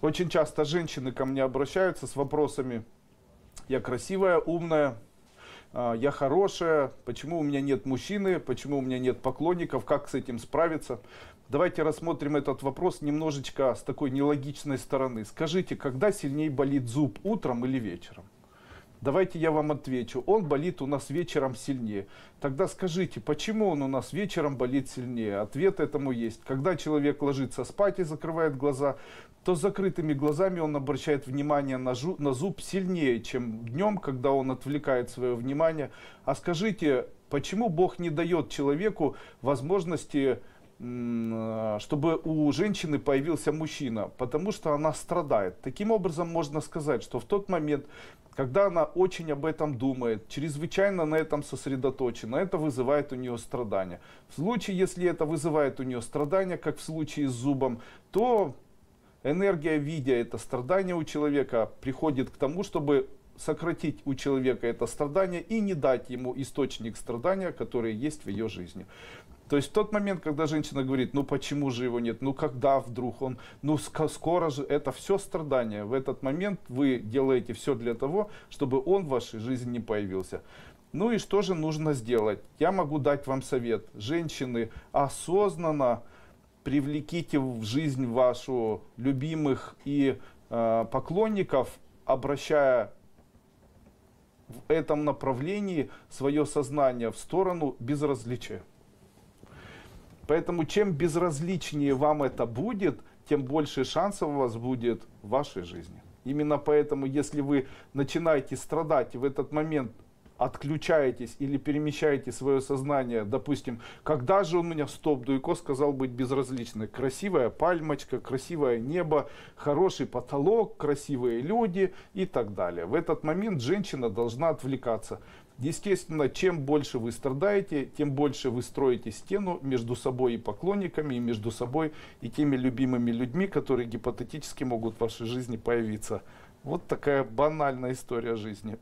Очень часто женщины ко мне обращаются с вопросами, я красивая, умная, а, я хорошая, почему у меня нет мужчины, почему у меня нет поклонников, как с этим справиться. Давайте рассмотрим этот вопрос немножечко с такой нелогичной стороны. Скажите, когда сильнее болит зуб, утром или вечером? Давайте я вам отвечу. Он болит у нас вечером сильнее. Тогда скажите, почему он у нас вечером болит сильнее? Ответ этому есть. Когда человек ложится спать и закрывает глаза, то с закрытыми глазами он обращает внимание на, жу, на зуб сильнее, чем днем, когда он отвлекает свое внимание. А скажите, почему Бог не дает человеку возможности а, чтобы у женщины появился мужчина, потому что она страдает. Таким образом, можно сказать, что в тот момент, когда она очень об этом думает, чрезвычайно на этом сосредоточена, это вызывает у нее страдания. В случае, если это вызывает у нее страдания, как в случае с зубом, то энергия, видя это страдание у человека, приходит к тому, чтобы сократить у человека это страдание и не дать ему источник страдания, который есть в ее жизни. То есть в тот момент, когда женщина говорит, ну почему же его нет, ну когда вдруг он, ну скоро же, это все страдание. В этот момент вы делаете все для того, чтобы он в вашей жизни не появился. Ну и что же нужно сделать? Я могу дать вам совет. Женщины, осознанно привлеките в жизнь вашу любимых и э, поклонников, обращая в этом направлении свое сознание в сторону безразличия. Поэтому чем безразличнее вам это будет, тем больше шансов у вас будет в вашей жизни. Именно поэтому, если вы начинаете страдать и в этот момент отключаетесь или перемещаете свое сознание, допустим, когда же он меня стоп Дуйко сказал быть безразличной? Красивая пальмочка, красивое небо, хороший потолок, красивые люди и так далее. В этот момент женщина должна отвлекаться. Естественно, чем больше вы страдаете, тем больше вы строите стену между собой и поклонниками, и между собой и теми любимыми людьми, которые гипотетически могут в вашей жизни появиться. Вот такая банальная история жизни.